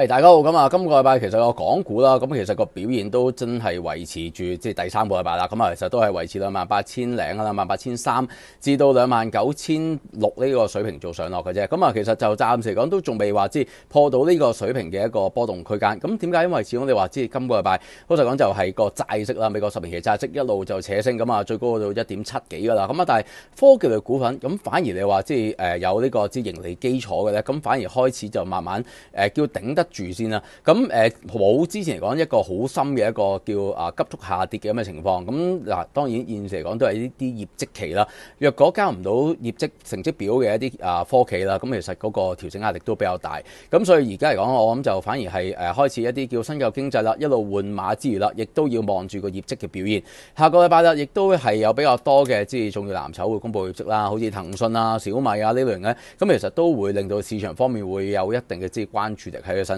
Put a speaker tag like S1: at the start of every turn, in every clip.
S1: 系大家好。咁啊，今個禮拜其實个港股啦，咁其實個表現都真係維持住即係第三個禮拜啦。咁啊，其實都係維持兩萬八千零啦，兩萬八千三至到兩萬九千六呢個水平做上落嘅啫。咁啊，其實就暫時講都仲未話知破到呢個水平嘅一個波動區間。咁點解？因為始終你話知今個禮拜好实講就係個債息啦，美國十年期債息一路就扯升咁啊，最高到一點七幾㗎啦。咁啊，但係科技类股份咁反而你話即係诶有呢個即盈利基礎嘅咧，咁反而開始就慢慢誒叫顶得。住先啦，咁誒冇之前嚟講一個好深嘅一個叫啊急速下跌嘅咁嘅情況，咁嗱當然現時嚟講都係呢啲業績期啦。若果交唔到業績成績表嘅一啲啊科技啦，咁其實嗰個調整壓力都比較大。咁所以而家嚟講，我諗就反而係誒開始一啲叫新舊經濟啦，一路換馬之餘啦，亦都要望住個業績嘅表現。下個禮拜啦，亦都係有比較多嘅即係重要藍籌會公布業績啦，好似騰訊啊、小米啊呢類型呢。咁其實都會令到市場方面會有一定嘅即係關注力喺佢身。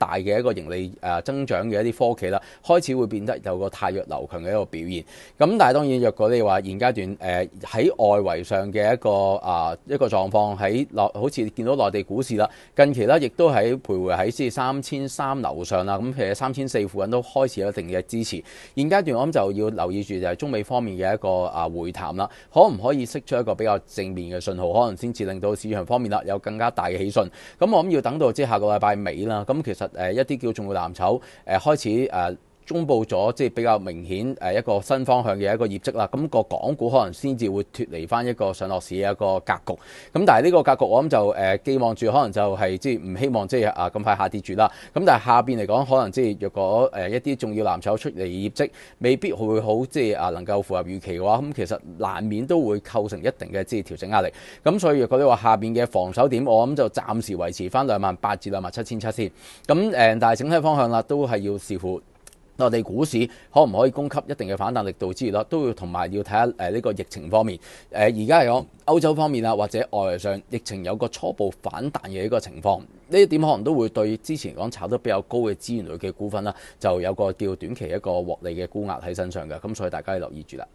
S1: 大嘅一個盈利誒增長嘅一啲科企啦，開始會變得有個太弱流強嘅一個表現。咁但係當然若果你話現階段誒喺外圍上嘅一個啊一個狀況喺內，好似見到內地股市啦，近期咧亦都喺徘徊喺先三千三樓上啦。咁其實三千四附近都開始有一定嘅支持。現階段我諗就要留意住就係中美方面嘅一個啊會談啦，可唔可以釋出一個比較正面嘅信號，可能先至令到市場方面啦有更加大嘅喜訊。咁我諗要等到即下個禮拜尾啦。咁其實。诶，一啲叫重要藍籌，誒開始誒。公布咗即係比較明顯誒一個新方向嘅一個業績啦，咁個港股可能先至會脱離翻一個上落市嘅一個格局。咁但係呢個格局，我諗就誒寄望住可能就係即係唔希望即係啊咁快下跌住啦。咁但係下邊嚟講，可能即係若果誒一啲重要藍籌出嚟業績未必會好，即係啊能夠符合預期嘅話，咁其實難免都會構成一定嘅即係調整壓力。咁所以若果你話下邊嘅防守點，我諗就暫時維持翻兩萬八至兩萬七千七先。咁誒，但係整體方向啦，都係要視乎。內地股市可唔可以供給一定嘅反彈力度之餘啦，都要同埋要睇下呢個疫情方面。誒而家係講歐洲方面啊，或者外圍上疫情有個初步反彈嘅一個情況，呢一點可能都會對之前講炒得比較高嘅資源類嘅股份啦，就有個叫短期一個獲利嘅估壓喺身上嘅，咁所以大家要留意住啦。